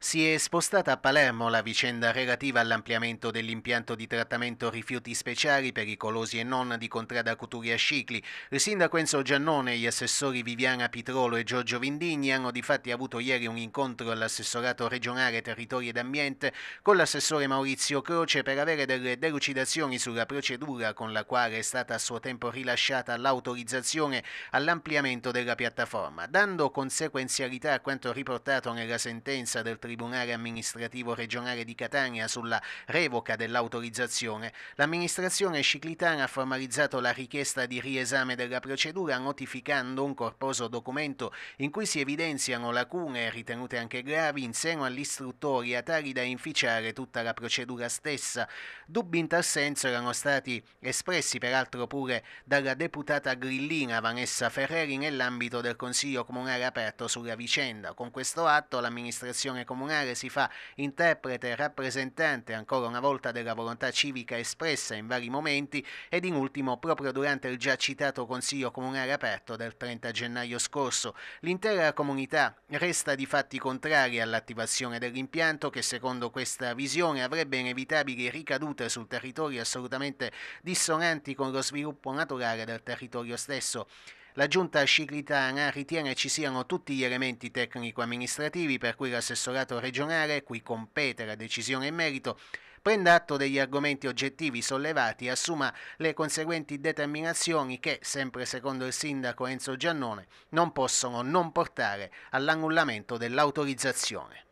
Si è spostata a Palermo la vicenda relativa all'ampliamento dell'impianto di trattamento rifiuti speciali pericolosi e non di Contrada Cuturia Scicli. Il sindaco Enzo Giannone, e gli assessori Viviana Pitrolo e Giorgio Vindigni hanno difatti avuto ieri un incontro all'assessorato regionale Territori ed Ambiente con l'assessore Maurizio Croce per avere delle delucidazioni sulla procedura con la quale è stata a suo tempo rilasciata l'autorizzazione all'ampliamento della piattaforma, dando conseguenzialità a quanto riportato nella sentenza del Tribunale Amministrativo Regionale di Catania sulla revoca dell'autorizzazione, l'amministrazione ciclitana ha formalizzato la richiesta di riesame della procedura notificando un corposo documento in cui si evidenziano lacune ritenute anche gravi in seno all'istruttoria tali da inficiare tutta la procedura stessa. Dubbi in tal senso erano stati espressi peraltro pure dalla deputata grillina Vanessa Ferreri nell'ambito del Consiglio Comunale aperto sulla vicenda. Con questo atto l'amministrazione comunale comunale si fa interprete e rappresentante ancora una volta della volontà civica espressa in vari momenti ed in ultimo proprio durante il già citato Consiglio Comunale aperto del 30 gennaio scorso. L'intera comunità resta di fatti contraria all'attivazione dell'impianto che secondo questa visione avrebbe inevitabili ricadute sul territorio assolutamente dissonanti con lo sviluppo naturale del territorio stesso. La giunta ciclitana ritiene ci siano tutti gli elementi tecnico-amministrativi per cui l'assessorato regionale, cui compete la decisione in merito, prenda atto degli argomenti oggettivi sollevati e assuma le conseguenti determinazioni che, sempre secondo il sindaco Enzo Giannone, non possono non portare all'annullamento dell'autorizzazione.